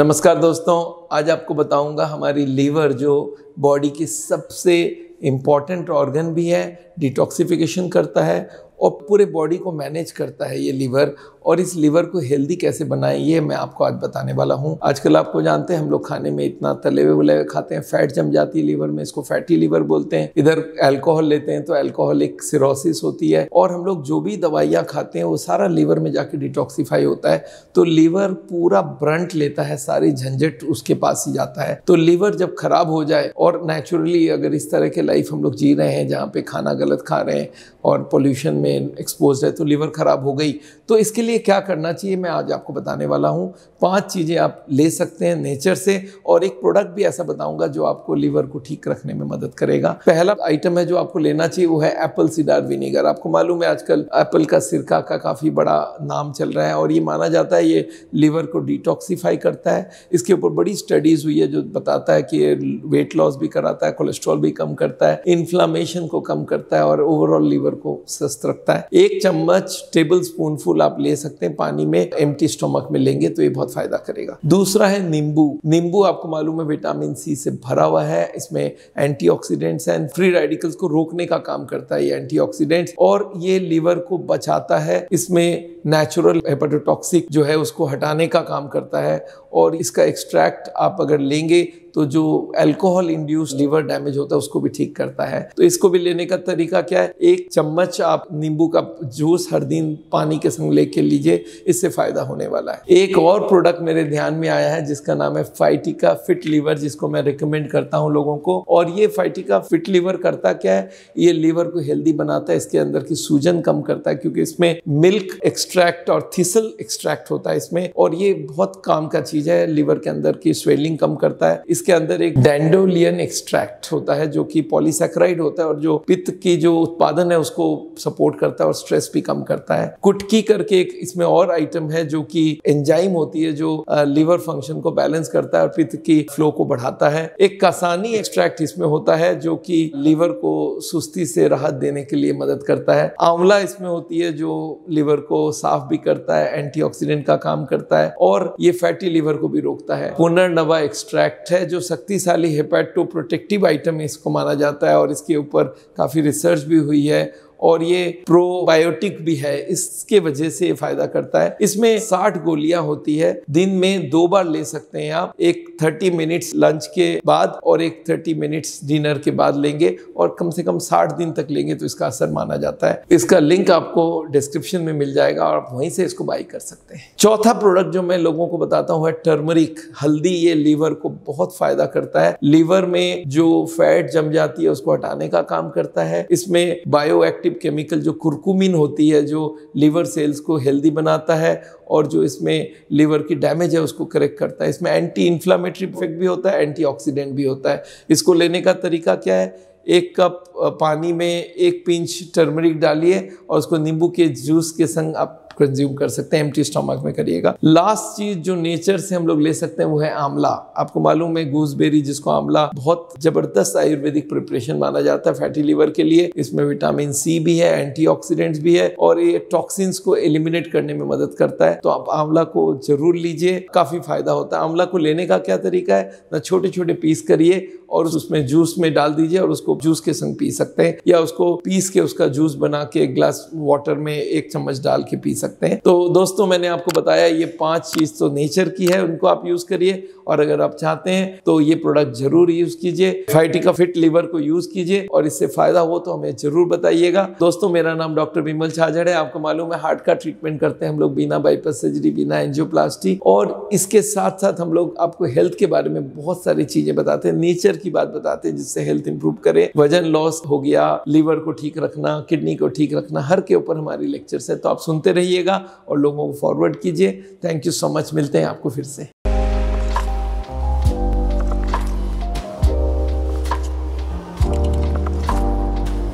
नमस्कार दोस्तों आज आपको बताऊंगा हमारी लीवर जो बॉडी की सबसे इम्पॉर्टेंट ऑर्गन भी है डिटॉक्सिफिकेशन करता है और पूरे बॉडी को मैनेज करता है ये लीवर और इस लीवर को हेल्दी कैसे बनाएं ये मैं आपको आज बताने वाला हूँ आजकल आपको जानते हैं हम लोग खाने में इतना तले हुए बुले हुए खाते हैं फैट जम जाती है लीवर में इसको फैटी लीवर बोलते हैं इधर अल्कोहल लेते हैं तो एक सिरोसिस होती है और हम लोग जो भी दवाइयाँ खाते हैं वो सारा लीवर में जाके डिटॉक्सीफाई होता है तो लीवर पूरा ब्रंट लेता है सारी झंझट उसके पास ही जाता है तो लीवर जब खराब हो जाए और नेचुरली अगर इस तरह के लाइफ हम लोग जी रहे हैं जहाँ पे खाना गलत खा रहे हैं और पोल्यूशन में में एक्सपोज है तो लीवर ख़राब हो गई तो इसके लिए क्या करना चाहिए मैं आज आपको बताने वाला हूँ पांच चीज़ें आप ले सकते हैं नेचर से और एक प्रोडक्ट भी ऐसा बताऊंगा जो आपको लीवर को ठीक रखने में मदद करेगा पहला आइटम है जो आपको लेना चाहिए वो है एप्पल सीडार विनेगर आपको मालूम है आजकल एप्पल का सिरका का काफ़ी बड़ा नाम चल रहा है और ये माना जाता है ये लीवर को डिटॉक्सीफाई करता है इसके ऊपर बड़ी स्टडीज़ हुई है जो बताता है कि वेट लॉस भी कराता है कोलेस्ट्रॉल भी कम करता है इन्फ्लामेशन को कम करता है और ओवरऑल लीवर को स्वस्थ सकता है एक चम्मच टेबल स्पूनफुल आप ले सकते हैं पानी में एम स्टोमक में लेंगे तो ये बहुत फायदा करेगा दूसरा है नींबू नींबू आपको मालूम है विटामिन सी से भरा हुआ है इसमें एंटीऑक्सीडेंट्स एंड फ्री रेडिकल्स को रोकने का काम करता है ये एंटीऑक्सीडेंट्स और ये लीवर को बचाता है इसमें नेचुरल हेपाटोटॉक्सिक जो है उसको हटाने का काम करता है और इसका एक्सट्रैक्ट आप अगर लेंगे तो जो अल्कोहल इंड्यूस लीवर डैमेज होता है उसको भी ठीक करता है तो इसको भी लेने का तरीका क्या है एक चम्मच आप नींबू नींबू का जूस हर दिन पानी के संग लेके लीजिए इससे फ़ायदा होने वाला है एक और प्रोडक्ट मेरे ध्यान में आया है जिसका नाम है फाइटिका फिट लीवर जिसको मैं रिकमेंड करता हूँ लोगों को और ये फाइटिका फिट लीवर करता क्या है ये लीवर को हेल्दी बनाता है इसके अंदर की सूजन कम करता है क्योंकि इसमें मिल्क एक्सट्रैक्ट और थीसल एक्सट्रैक्ट होता है इसमें और ये बहुत काम का चीज़ है लीवर के अंदर की स्वेलिंग कम करता है इसके अंदर एक डेंडोलियन एक्सट्रैक्ट होता है जो कि पॉलीसेक्राइड होता है और जो पित्त की जो उत्पादन है उसको सपोर्ट करता है और स्ट्रेस भी कम करता है कुटकी करके एक इसमें और आइटम है जो कि एंजाइम होती है जो लीवर फंक्शन को बैलेंस करता है और पित्त की फ्लो को बढ़ाता है एक कसानी एक्सट्रैक्ट इसमें होता है जो कि लीवर को सुस्ती से राहत देने के लिए मदद करता है आंवला इसमें होती है जो लीवर को साफ भी करता है एंटीऑक्सीडेंट का काम करता है और ये फैटी लीवर को भी रोकता है पुनर्नवा एक्सट्रैक्ट है जो शक्तिशाली हेपेटो प्रोटेक्टिव आइटम इसको माना जाता है और इसके ऊपर काफ़ी रिसर्च भी हुई है और ये प्रोबायोटिक भी है इसके वजह से ये फायदा करता है इसमें 60 गोलियां होती है दिन में दो बार ले सकते हैं आप एक 30 मिनट्स लंच के बाद और एक 30 मिनट्स डिनर के बाद लेंगे और कम से कम 60 दिन तक लेंगे तो इसका असर माना जाता है इसका लिंक आपको डिस्क्रिप्शन में मिल जाएगा और आप वहीं से इसको बाई कर सकते हैं चौथा प्रोडक्ट जो मैं लोगों को बताता हूँ है टर्मरिक हल्दी ये लीवर को बहुत फायदा करता है लीवर में जो फैट जम जाती है उसको हटाने का काम करता है इसमें बायो एक्टिव एक्टिव केमिकल जो कुरकुमिन होती है जो लीवर सेल्स को हेल्दी बनाता है और जो इसमें लीवर की डैमेज है उसको करेक्ट करता है इसमें एंटी इन्फ्लामेटरी इफेक्ट भी होता है एंटी भी होता है इसको लेने का तरीका क्या है एक कप पानी में एक पिंच टर्मरिक डालिए और उसको नींबू के जूस के संग आप कंज्यूम कर सकते हैं एम्प्टी स्टोमक में करिएगा लास्ट चीज जो नेचर से हम लोग ले सकते हैं वो है आंवला आपको मालूम है गूसबेरी जिसको आंवला बहुत जबरदस्त आयुर्वेदिक प्रिपरेशन माना जाता है फैटी लिवर के लिए इसमें विटामिन सी भी है एंटी भी है और ये टॉक्सिन्स को एलिमिनेट करने में मदद करता है तो आप आंवला को जरूर लीजिए काफी फायदा होता है आंवला को लेने का क्या तरीका है ना छोटे छोटे पीस करिए और उसमें जूस में डाल दीजिए और उसको जूस के संग पी सकते हैं या उसको पीस के उसका जूस बना के एक ग्लास वाटर में एक चम्मच डाल के पी सकते सकते हैं तो दोस्तों मैंने आपको बताया ये पांच चीज तो नेचर की है उनको आप यूज करिए और अगर आप चाहते हैं तो ये प्रोडक्ट जरूर यूज कीजिए फाइटिका फिट लीवर को यूज कीजिए और इससे फायदा हो तो हमें जरूर बताइएगा दोस्तों मेरा नाम डॉक्टर बिमल छाजड़ है आपको मालूम है हार्ट का ट्रीटमेंट करते हैं हम लोग बिना बाईपास सर्जरी बिना एंजियोप्लास्टी और इसके साथ साथ हम लोग आपको हेल्थ के बारे में बहुत सारी चीजें बताते हैं नेचर की बात बताते हैं जिससे हेल्थ इंप्रूव करे वजन लॉस हो गया लीवर को ठीक रखना किडनी को ठीक रखना हर के ऊपर हमारी लेक्चर्स है तो आप सुनते रहिएगा और लोगों को फॉरवर्ड कीजिए थैंक यू सो मच मिलते हैं आपको फिर से